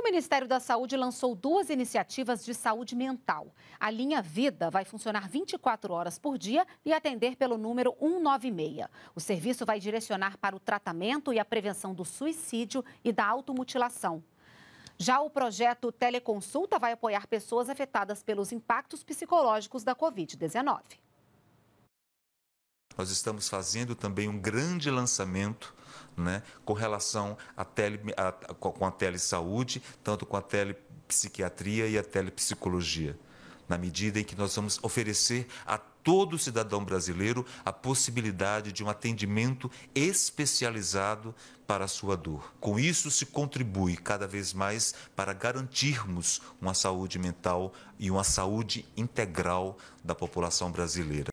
O Ministério da Saúde lançou duas iniciativas de saúde mental. A linha Vida vai funcionar 24 horas por dia e atender pelo número 196. O serviço vai direcionar para o tratamento e a prevenção do suicídio e da automutilação. Já o projeto Teleconsulta vai apoiar pessoas afetadas pelos impactos psicológicos da Covid-19. Nós estamos fazendo também um grande lançamento né, com relação à tele, a, com a telesaúde, tanto com a telepsiquiatria e a telepsicologia, na medida em que nós vamos oferecer a todo cidadão brasileiro a possibilidade de um atendimento especializado para a sua dor. Com isso, se contribui cada vez mais para garantirmos uma saúde mental e uma saúde integral da população brasileira.